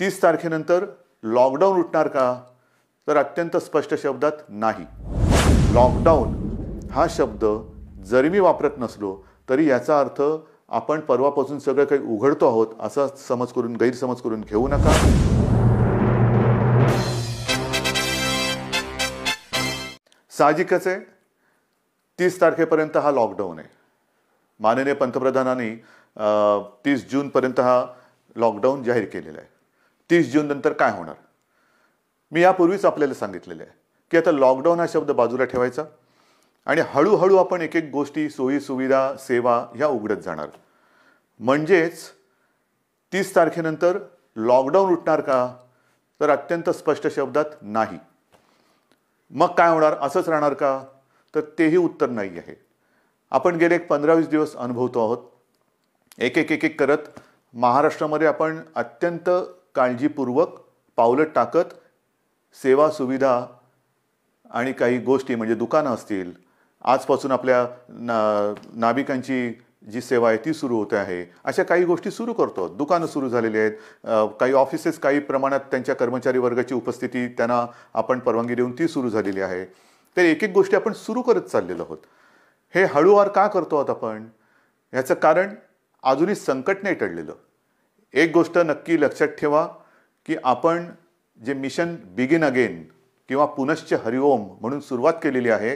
तीस तारखेनंतर लॉकडाऊन उठणार का तर अत्यंत स्पष्ट शब्दात नाही लॉकडाऊन हा शब्द जरी मी वापरत नसलो तरी याचा अर्थ आपण परवापासून सगळं काही उघडतो आहोत असा समज करून गैरसमज करून घेऊ नका साहजिकच आहे तीस तारखेपर्यंत हा लॉकडाऊन आहे माननीय पंतप्रधानांनी तीस जूनपर्यंत हा लॉकडाऊन जाहीर केलेला आहे तीस जून नंतर काय होणार मी यापूर्वीच आपल्याला सांगितलेलं आहे की आता लॉकडाऊन हा शब्द बाजूला ठेवायचा आणि हळूहळू आपण एक एक गोष्टी सोयी सुविधा सेवा ह्या उघडत जाणार म्हणजेच तीस तारखेनंतर लॉकडाऊन उठणार का तर अत्यंत स्पष्ट शब्दात नाही मग काय होणार असंच राहणार का तर तेही उत्तर नाही आहे आपण गेले एक पंधरा वीस दिवस अनुभवतो आहोत एक एक एक एक करत महाराष्ट्रामध्ये आपण अत्यंत काळजीपूर्वक पावलं टाकत सेवा सुविधा आणि काही गोष्टी म्हणजे दुकानं असतील आजपासून आपल्या ना नाभिकांची जी सेवा आहे ती सुरू होते आहे अशा काही गोष्टी सुरू करतो दुकानं सुरू झालेली आहेत काही ऑफिसेस काही प्रमाणात त्यांच्या कर्मचारी वर्गाची उपस्थिती त्यांना आपण परवानगी देऊन ती सुरू झालेली आहे तर एक एक गोष्टी आपण सुरू करत चाललेलो आहोत हे हळूवार का करतो आहोत आपण ह्याचं कारण अजूनही संकट नाही टळलेलं एक गोष्ट नक्की लक्षात ठेवा की आपण जे मिशन बिगिन अगेन किंवा पुनश्च हरिओम म्हणून सुरुवात केलेली आहे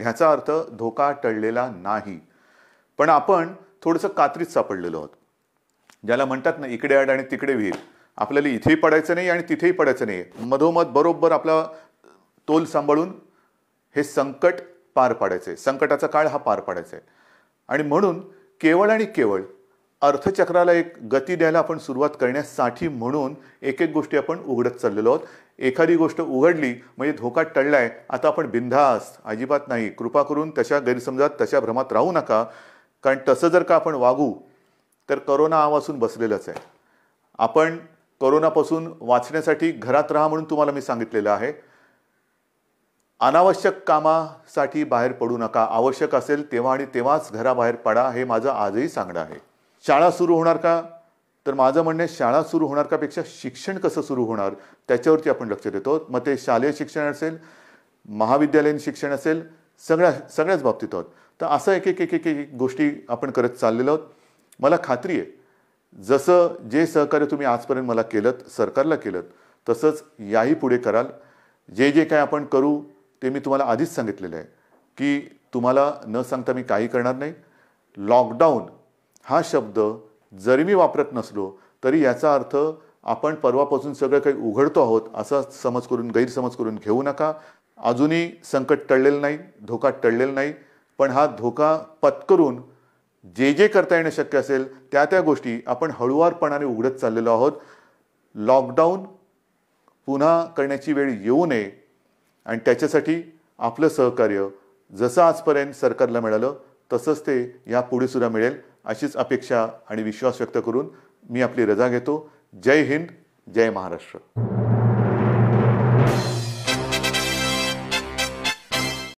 ह्याचा अर्थ धोका टळलेला नाही पण आपण थोडंसं कात्रीत सापडलेलो आहोत ज्याला म्हणतात ना इकडे आड आणि तिकडे विहीर आपल्याला इथेही पडायचं नाही आणि तिथेही पडायचं नाही मधोमध बरोबर आपला तोल सांभाळून हे संकट पार पाडायचं आहे संकटाचा काळ हा पार पाडायचा आहे आणि म्हणून केवळ आणि केवळ अर्थचक्राला एक गती द्यायला आपण सुरुवात करण्यासाठी म्हणून एक एक गोष्टी आपण उघडत चाललेलो आहोत एखादी गोष्ट उघडली म्हणजे धोका टळलाय आता आपण बिंधास अजिबात नाही कृपा करून तशा गैरसमजात तशा भ्रमात राहू नका कारण तसं जर का आपण वागू तर करोना आवासून बसलेलंच आहे आपण करोनापासून वाचण्यासाठी घरात राहा म्हणून तुम्हाला मी सांगितलेलं आहे अनावश्यक कामासाठी बाहेर पडू नका आवश्यक असेल तेव्हा आणि तेव्हाच घराबाहेर पडा हे माझं आजही सांगणं आहे शाळा सुरू होणार का तर माझं म्हणणं आहे शाळा सुरू होणार कापेक्षा शिक्षण कसं सुरू होणार त्याच्यावरती आपण लक्ष देतो मग ते शालेय शिक्षण असेल महाविद्यालयीन शिक्षण असेल सगळ्या सगळ्याच बाबतीत आहोत तर असं एक एक एक एक एक गोष्टी आपण करत चाललेलो आहोत मला खात्री आहे जसं जे सहकार्य तुम्ही आजपर्यंत मला केलं सरकारला केलं तसंच याही पुढे कराल जे जे काय आपण करू ते मी तुम्हाला आधीच सांगितलेलं आहे की तुम्हाला न सांगता मी काही करणार नाही लॉकडाऊन हा शब्द जरी मी वापरत नसलो तरी याचा अर्थ आपण परवापासून सगळं काही उघडतो आहोत असा समज करून गैरसमज करून घेऊ नका अजूनही संकट टळलेलं नाही धोका टळलेला नाही पण हा धोका पत्करून जे जे करता येणं शक्य असेल त्या त्या गोष्टी आपण हळुवारपणाने उघडत चाललेलो आहोत लॉकडाऊन पुन्हा करण्याची वेळ येऊ नये आणि त्याच्यासाठी आपलं सहकार्य जसं आजपर्यंत सरकारला मिळालं तसंच ते सुद्धा मिळेल अशीच अपेक्षा आणि विश्वास व्यक्त करून मी आपली रजा घेतो जय हिंद जय महाराष्ट्र